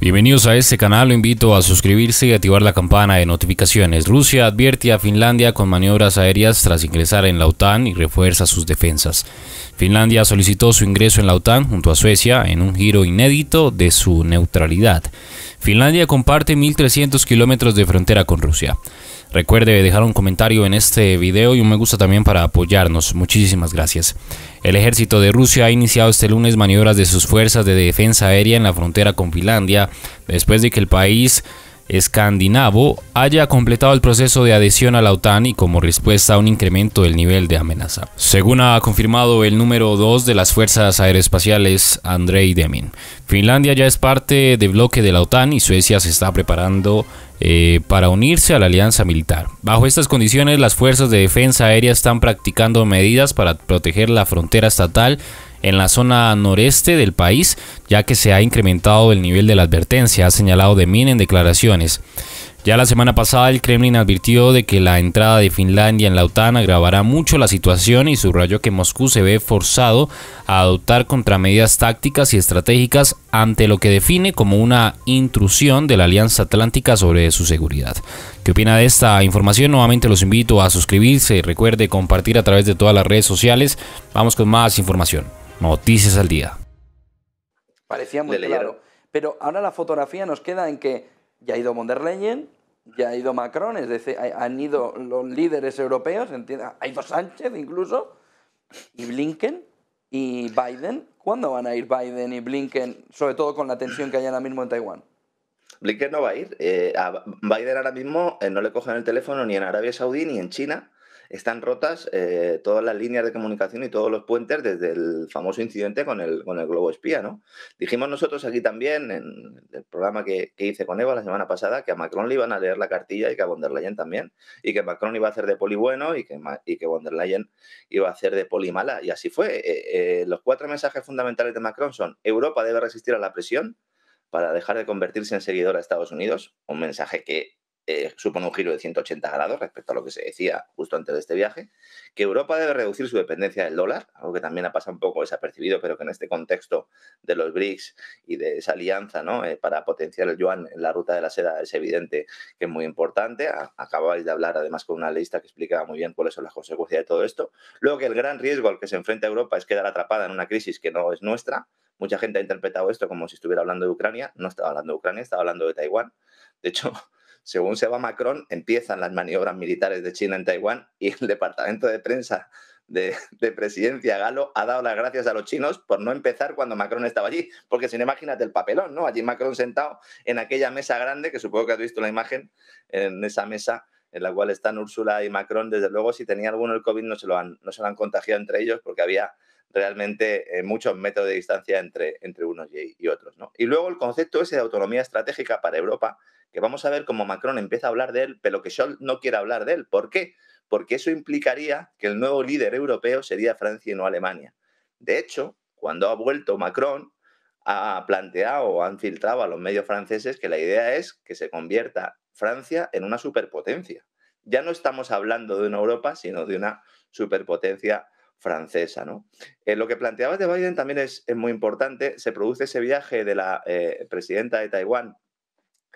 Bienvenidos a este canal, lo invito a suscribirse y activar la campana de notificaciones. Rusia advierte a Finlandia con maniobras aéreas tras ingresar en la OTAN y refuerza sus defensas. Finlandia solicitó su ingreso en la OTAN junto a Suecia en un giro inédito de su neutralidad. Finlandia comparte 1.300 kilómetros de frontera con Rusia. Recuerde dejar un comentario en este video y un me gusta también para apoyarnos. Muchísimas gracias. El ejército de Rusia ha iniciado este lunes maniobras de sus fuerzas de defensa aérea en la frontera con Finlandia después de que el país escandinavo haya completado el proceso de adhesión a la OTAN y como respuesta a un incremento del nivel de amenaza. Según ha confirmado el número 2 de las Fuerzas Aeroespaciales, Andrei Demin, Finlandia ya es parte del bloque de la OTAN y Suecia se está preparando eh, para unirse a la alianza militar. Bajo estas condiciones, las fuerzas de defensa aérea están practicando medidas para proteger la frontera estatal en la zona noreste del país, ya que se ha incrementado el nivel de la advertencia, ha señalado de Min en declaraciones. Ya la semana pasada el Kremlin advirtió de que la entrada de Finlandia en la OTAN agravará mucho la situación y subrayó que Moscú se ve forzado a adoptar contramedidas tácticas y estratégicas ante lo que define como una intrusión de la Alianza Atlántica sobre su seguridad. ¿Qué opina de esta información? Nuevamente los invito a suscribirse, y recuerde compartir a través de todas las redes sociales. Vamos con más información. Noticias al día. Parecía muy claro, pero ahora la fotografía nos queda en que ya ha ido von der ya ha ido Macron, es decir, han ido los líderes europeos, ¿entiendes? ha ido Sánchez incluso, y Blinken, y Biden. ¿Cuándo van a ir Biden y Blinken, sobre todo con la tensión que hay ahora mismo en Taiwán? Blinken no va a ir. Eh, a Biden ahora mismo eh, no le cogen el teléfono ni en Arabia Saudí ni en China están rotas eh, todas las líneas de comunicación y todos los puentes desde el famoso incidente con el, con el globo espía, ¿no? Dijimos nosotros aquí también, en el programa que, hice con Eva la semana pasada, que a Macron le iban a leer la cartilla y que a von der Leyen también, y que Macron iba a hacer de poli bueno y que, y que von der Leyen iba a hacer de poli mala, y así fue. Eh, eh, los cuatro mensajes fundamentales de Macron son Europa debe resistir a la presión, para dejar de convertirse en seguidora a Estados Unidos, un mensaje que eh, supone un giro de 180 grados respecto a lo que se decía justo antes de este viaje, que Europa debe reducir su dependencia del dólar, algo que también ha pasado un poco desapercibido, pero que en este contexto de los BRICS y de esa alianza eh, para potenciar el yuan en la ruta de la seda es evidente que es muy importante. Acababais de hablar además con una lista que explicaba muy bien cuáles son las consecuencias de todo esto. Luego que el gran riesgo al que se enfrenta Europa es quedar atrapada en una crisis que no es nuestra, mucha gente ha interpretado esto como si estuviera hablando de Ucrania. No estaba hablando de Ucrania, estaba hablando de Taiwán. De hecho, según se va Macron, empiezan las maniobras militares de China en Taiwán y el departamento de prensa de, presidencia Galo ha dado las gracias a los chinos por no empezar cuando Macron estaba allí, porque si no imagínate el papelón, ¿no? Allí Macron sentado en aquella mesa grande, que supongo que has visto la imagen, en esa mesa en la cual están Úrsula y Macron, desde luego si tenía alguno el COVID no se lo han, no se lo han contagiado entre ellos porque había realmente eh, muchos metros de distancia entre, entre unos y, otros. Y luego el concepto ese de autonomía estratégica para Europa, que vamos a ver cómo Macron empieza a hablar de él, pero que Scholz no quiere hablar de él. ¿Por qué? Porque eso implicaría que el nuevo líder europeo sería Francia y no Alemania. De hecho, cuando ha vuelto Macron, ha planteado o han filtrado a los medios franceses que la idea es que se convierta Francia en una superpotencia. Ya no estamos hablando de una Europa, sino de una superpotencia francesa. ¿no? Eh, lo que planteabas de Biden también es, muy importante. Se produce ese viaje de la eh, presidenta de Taiwán,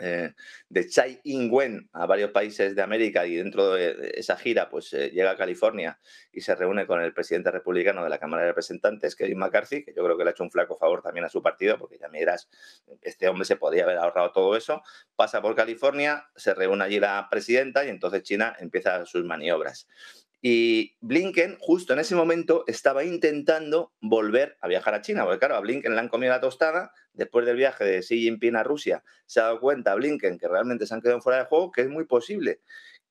eh, de Tsai Ing-wen, a varios países de América y dentro de esa gira pues llega a California y se reúne con el presidente republicano de la Cámara de Representantes, Kevin McCarthy, que yo creo que le ha hecho un flaco favor también a su partido, porque ya me este hombre se podría haber ahorrado todo eso. Pasa por California, se reúne allí la presidenta y entonces China empieza sus maniobras. Y Blinken, justo en ese momento, estaba intentando volver a viajar a China, porque claro, a Blinken le han comido la tostada después del viaje de Xi Jinping a Rusia. Se ha dado cuenta Blinken que realmente se han quedado fuera de juego, que es muy posible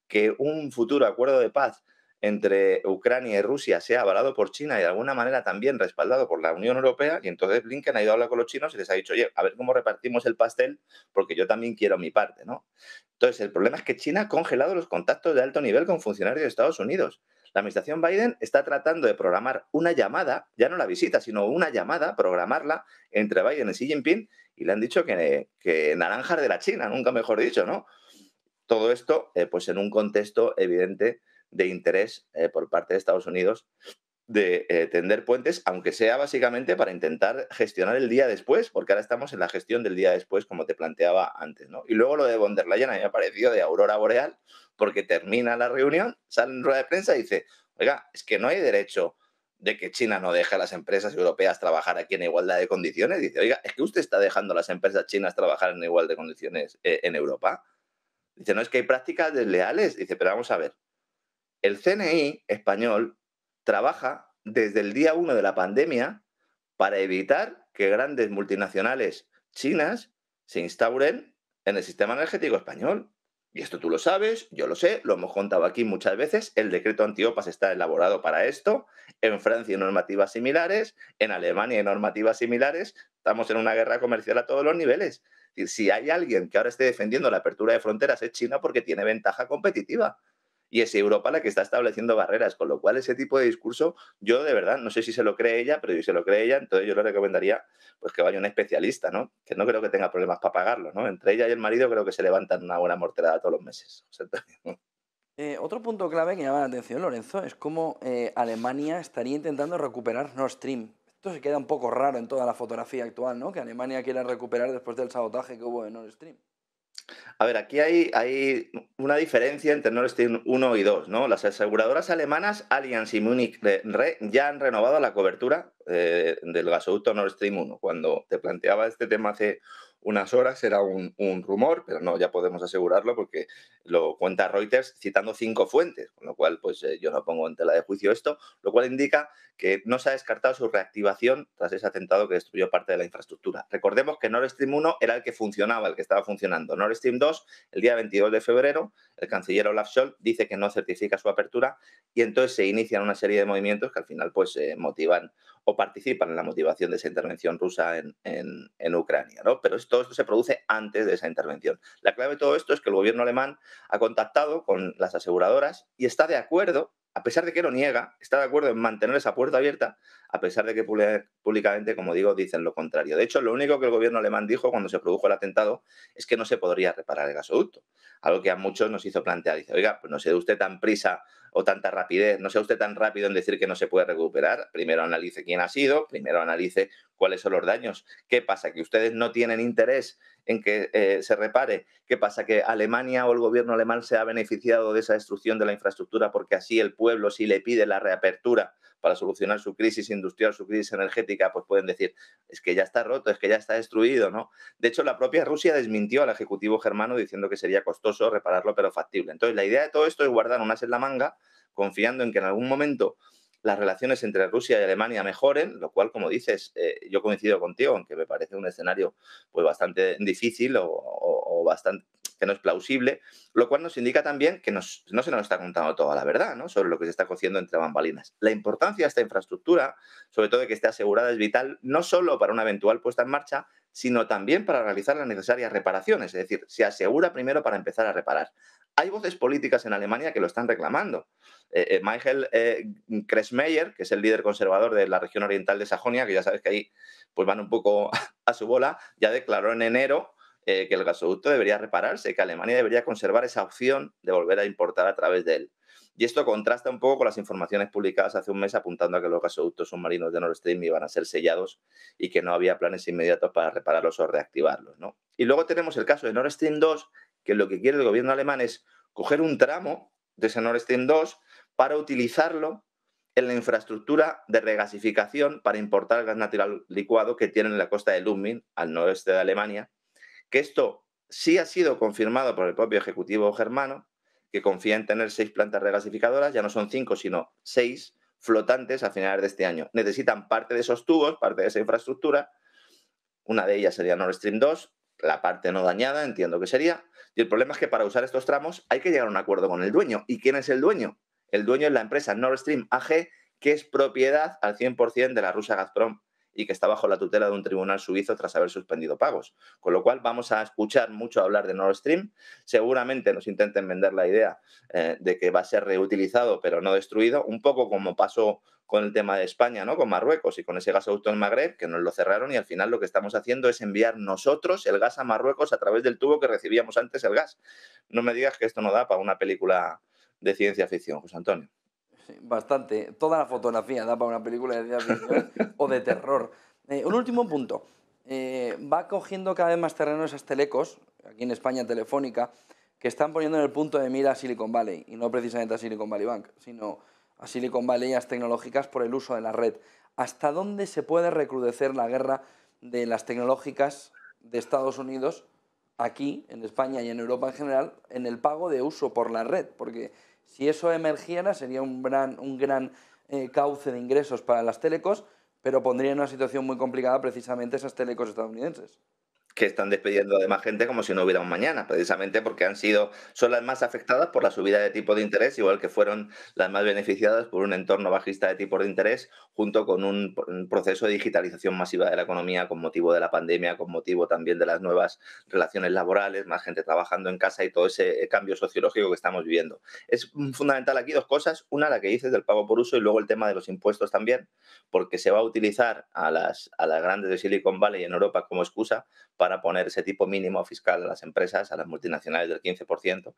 que un futuro acuerdo de paz entre Ucrania y Rusia sea avalado por China y de alguna manera también respaldado por la Unión Europea. Y entonces Blinken ha ido a hablar con los chinos y les ha dicho, oye, a ver cómo repartimos el pastel, porque yo también quiero mi parte, ¿no? Entonces, el problema es que China ha congelado los contactos de alto nivel con funcionarios de Estados Unidos. La administración Biden está tratando de programar una llamada, ya no la visita, sino una llamada, programarla entre Biden y Xi Jinping, y le han dicho que, que naranjas de la China, nunca mejor dicho, ¿no? Todo esto, eh, pues en un contexto evidente de interés eh, por parte de Estados Unidos de eh, tender puentes, aunque sea básicamente para intentar gestionar el día después, porque ahora estamos en la gestión del día después, como te planteaba antes, ¿no? Y luego lo de von der Leyen a mí me de aurora boreal, porque termina la reunión, sale en rueda de prensa y dice, oiga, es que no hay derecho de que China no deje a las empresas europeas trabajar aquí en igualdad de condiciones. Dice, oiga, es que usted está dejando a las empresas chinas trabajar en igualdad de condiciones eh, en Europa. Dice, no, es que hay prácticas desleales. Dice, pero vamos a ver. El CNI español trabaja desde el día uno de la pandemia para evitar que grandes multinacionales chinas se instauren en el sistema energético español. Y esto tú lo sabes, yo lo sé, lo hemos contado aquí muchas veces, el decreto antiopas está elaborado para esto, en Francia hay normativas similares, en Alemania hay normativas similares, estamos en una guerra comercial a todos los niveles. Si hay alguien que ahora esté defendiendo la apertura de fronteras es China porque tiene ventaja competitiva y es Europa la que está estableciendo barreras, con lo cual ese tipo de discurso, yo de verdad, no sé si se lo cree ella, pero si se lo cree ella, entonces yo le recomendaría pues que vaya un especialista, ¿no? Que no creo que tenga problemas para pagarlo, ¿no? Entre ella y el marido creo que se levantan una buena morterada todos los meses. Eh, otro punto clave que llama la atención, Lorenzo, es cómo eh, Alemania estaría intentando recuperar Nord Stream. Esto se queda un poco raro en toda la fotografía actual, ¿no? Que Alemania quiera recuperar después del sabotaje que hubo en Nord Stream. A ver, aquí hay, una diferencia entre Nord Stream 1 y 2, ¿no? Las aseguradoras alemanas Allianz y Munich Re ya han renovado la cobertura eh, del gasoducto Nord Stream 1. Cuando te planteaba este tema hace unas horas, era un, rumor, pero no, ya podemos asegurarlo porque lo cuenta Reuters citando cinco fuentes, con lo cual pues eh, yo no pongo en tela de juicio esto, lo cual indica que no se ha descartado su reactivación tras ese atentado que destruyó parte de la infraestructura. Recordemos que Nord Stream 1 era el que funcionaba, el que estaba funcionando. Nord Stream 2, el día 22 de febrero, el canciller Olaf Scholz dice que no certifica su apertura y entonces se inician una serie de movimientos que al final pues eh, motivan o participan en la motivación de esa intervención rusa en, Ucrania. ¿no? Pero todo esto se produce antes de esa intervención. La clave de todo esto es que el gobierno alemán ha contactado con las aseguradoras y está de acuerdo a pesar de que lo niega, está de acuerdo en mantener esa puerta abierta, a pesar de que públicamente, como digo, dicen lo contrario. De hecho, lo único que el gobierno alemán dijo cuando se produjo el atentado es que no se podría reparar el gasoducto, algo que a muchos nos hizo plantear. Dice, oiga, pues no se dé usted tan prisa o tanta rapidez, no sea usted tan rápido en decir que no se puede recuperar. Primero analice quién ha sido, primero analice cuáles son los daños. ¿Qué pasa? ¿Que ustedes no tienen interés en que eh, se repare? ¿Qué pasa? ¿Que Alemania o el gobierno alemán se ha beneficiado de esa destrucción de la infraestructura porque así el pueblo, si le pide la reapertura, para solucionar su crisis industrial, su crisis energética, pues pueden decir, es que ya está roto, es que ya está destruido, ¿no? De hecho, la propia Rusia desmintió al Ejecutivo germano diciendo que sería costoso repararlo, pero factible. Entonces, la idea de todo esto es guardar unas en la manga, confiando en que en algún momento las relaciones entre Rusia y Alemania mejoren, lo cual, como dices, eh, yo coincido contigo, aunque me parece un escenario pues bastante difícil o bastante que no es plausible, lo cual nos indica también que no se nos está contando toda la verdad sobre lo que se está cociendo entre bambalinas. La importancia de esta infraestructura, sobre todo de que esté asegurada, es vital no solo para una eventual puesta en marcha, sino también para realizar las necesarias reparaciones, es decir, se asegura primero para empezar a reparar. Hay voces políticas en Alemania que lo están reclamando. Eh, eh, Michael eh, Kressmeyer, que es el líder conservador de la región oriental de Sajonia, que ya sabes que ahí pues, van un poco a su bola, ya declaró en enero eh, que el gasoducto debería repararse, que Alemania debería conservar esa opción de volver a importar a través de él. Y esto contrasta un poco con las informaciones publicadas hace un mes apuntando a que los gasoductos submarinos de Nord Stream iban a ser sellados y que no había planes inmediatos para repararlos o reactivarlos. Y luego tenemos el caso de Nord Stream 2, que lo que quiere el gobierno alemán es coger un tramo de ese Nord Stream 2 para utilizarlo en la infraestructura de regasificación para importar gas natural licuado que tienen en la costa de Lummin al noreste de Alemania, que esto sí ha sido confirmado por el propio Ejecutivo germano, que confía en tener seis plantas regasificadoras, ya no son cinco, sino seis flotantes a finales de este año. Necesitan parte de esos tubos, parte de esa infraestructura. Una de ellas sería Nord Stream 2, la parte no dañada, entiendo que sería. Y el problema es que para usar estos tramos hay que llegar a un acuerdo con el dueño. ¿Y quién es el dueño? El dueño es la empresa Nord Stream AG, que es propiedad al 100% de la rusa Gazprom y que está bajo la tutela de un tribunal suizo tras haber suspendido pagos. Con lo cual vamos a escuchar mucho hablar de Nord Stream. Seguramente nos intenten vender la idea eh, de que va a ser reutilizado pero no destruido, un poco como pasó con el tema de España, ¿no? Con Marruecos y con ese gasoducto en Magreb, que nos lo cerraron y al final lo que estamos haciendo es enviar nosotros el gas a Marruecos a través del tubo que recibíamos antes el gas. No me digas que esto no da para una película de ciencia ficción, José Antonio bastante. Toda la fotografía da para una película de ciencia o de terror. Eh, un último punto. Eh, va cogiendo cada vez más terreno esas telecos, aquí en España Telefónica, que están poniendo en el punto de mira a Silicon Valley, y no precisamente a Silicon Valley Bank, sino a Silicon Valley y a las tecnológicas por el uso de la red. ¿Hasta dónde se puede recrudecer la guerra de las tecnológicas de Estados Unidos aquí, en España y en Europa en general, en el pago de uso por la red? Porque si eso emergiera, sería un gran, eh, cauce de ingresos para las telecos, pero pondría en una situación muy complicada precisamente esas telecos estadounidenses que están despidiendo más gente como si no hubiera un mañana, precisamente porque han sido, son las más afectadas por la subida de tipo de interés, igual que fueron las más beneficiadas por un entorno bajista de tipo de interés, junto con un, proceso de digitalización masiva de la economía con motivo de la pandemia, con motivo también de las nuevas relaciones laborales, más gente trabajando en casa y todo ese eh, cambio sociológico que estamos viviendo. Es fundamental aquí dos cosas, una la que dices del pago por uso y luego el tema de los impuestos también, porque se va a utilizar a las, a las grandes de Silicon Valley en Europa como excusa para poner ese tipo mínimo fiscal a las empresas, a las multinacionales del 15%,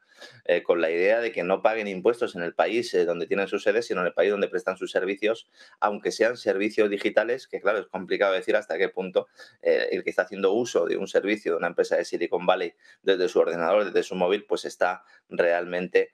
eh, con la idea de que no paguen impuestos en el país eh, donde tienen sus sedes, sino en el país donde prestan sus servicios, aunque sean servicios digitales, que claro, es complicado decir hasta qué punto eh, el que está haciendo uso de un servicio de una empresa de Silicon Valley desde su ordenador, desde su móvil, pues está realmente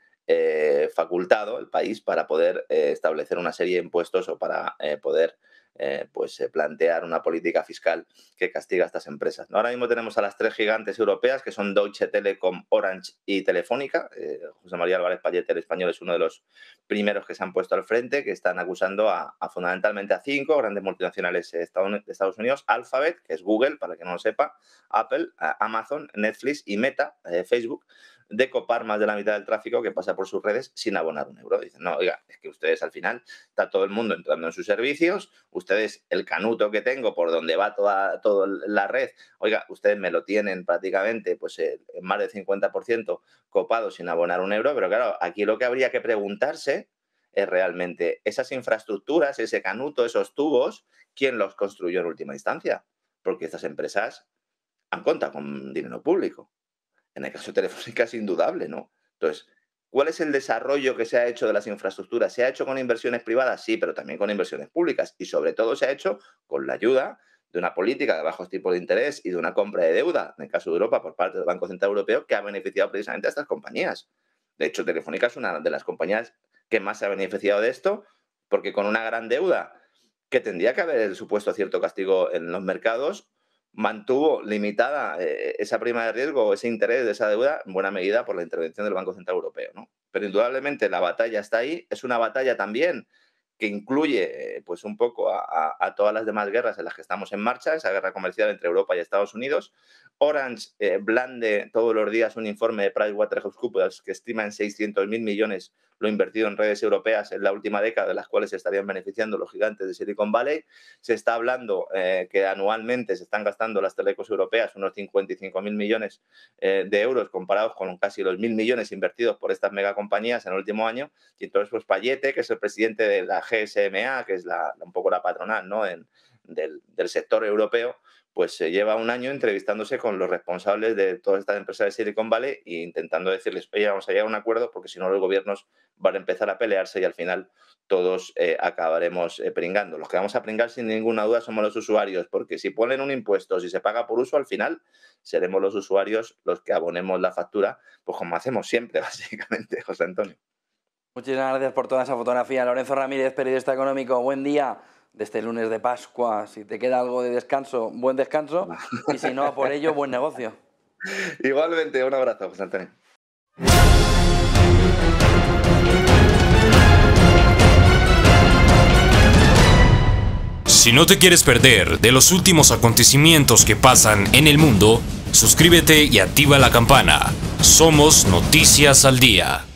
facultado el país para poder establecer una serie de impuestos o para poder eh, pues eh, plantear una política fiscal que castiga a estas empresas. Ahora mismo tenemos a las tres gigantes europeas, que son Deutsche Telekom, Orange y Telefónica. Eh, José María Álvarez Pallete, español, es uno de los primeros que se han puesto al frente, que están acusando a, fundamentalmente a cinco grandes multinacionales de Estados Unidos, Alphabet, que es Google, para que no lo sepa, Apple, Amazon, Netflix y Meta, Facebook, de copar más de la mitad del tráfico que pasa por sus redes sin abonar un euro. Dicen, no, oiga, es que ustedes al final está todo el mundo entrando en sus servicios, ustedes el canuto que tengo por donde va toda, toda la red, oiga, ustedes me lo tienen prácticamente pues eh, más del 50% copado sin abonar un euro, pero claro, aquí lo que habría que preguntarse es realmente esas infraestructuras, ese canuto, esos tubos, ¿quién los construyó en última instancia? Porque estas empresas han contado con dinero público en el caso de Telefónica es indudable, ¿no? Entonces, ¿cuál es el desarrollo que se ha hecho de las infraestructuras? ¿Se ha hecho con inversiones privadas? Sí, pero también con inversiones públicas y sobre todo se ha hecho con la ayuda de una política de bajos tipos de interés y de una compra de deuda, en el caso de Europa, por parte del Banco Central Europeo, que ha beneficiado precisamente a estas compañías. De hecho, Telefónica es una de las compañías que más se ha beneficiado de esto, porque con una gran deuda que tendría que haber el supuesto cierto castigo en los mercados, mantuvo limitada eh, esa prima de riesgo, ese interés de esa deuda, en buena medida por la intervención del Banco Central Europeo. Pero indudablemente la batalla está ahí, es una batalla también que incluye eh, pues un poco a, todas las demás guerras en las que estamos en marcha, esa guerra comercial entre Europa y Estados Unidos. Orange eh, blande todos los días un informe de PricewaterhouseCoopers que estima en 600.000 millones lo invertido en redes europeas en la última década, de las cuales se estarían beneficiando los gigantes de Silicon Valley. Se está hablando eh, que anualmente se están gastando las telecos europeas unos 55.000 millones eh, de euros comparados con casi los 1.000 millones invertidos por estas megacompañías en el último año. Y entonces, pues Payete, que es el presidente de la GSMA, que es la, un poco la patronal ¿no? del sector europeo, pues se lleva un año entrevistándose con los responsables de todas estas empresas de Silicon Valley e intentando decirles, oye, vamos a llegar a un acuerdo porque si no los gobiernos van a empezar a pelearse y al final todos eh, acabaremos eh, pringando. Los que vamos a pringar sin ninguna duda somos los usuarios, porque si ponen un impuesto, si se paga por uso, al final seremos los usuarios los que abonemos la factura, pues como hacemos siempre, básicamente, José Antonio. Muchísimas gracias por toda esa fotografía. Lorenzo Ramírez, periodista económico, buen día de este lunes de Pascua, si te queda algo de descanso, buen descanso, y si no, por ello, buen negocio. Igualmente, un abrazo, José Antonio. Si no te quieres perder de los últimos acontecimientos que pasan en el mundo, suscríbete y activa la campana. Somos Noticias al Día.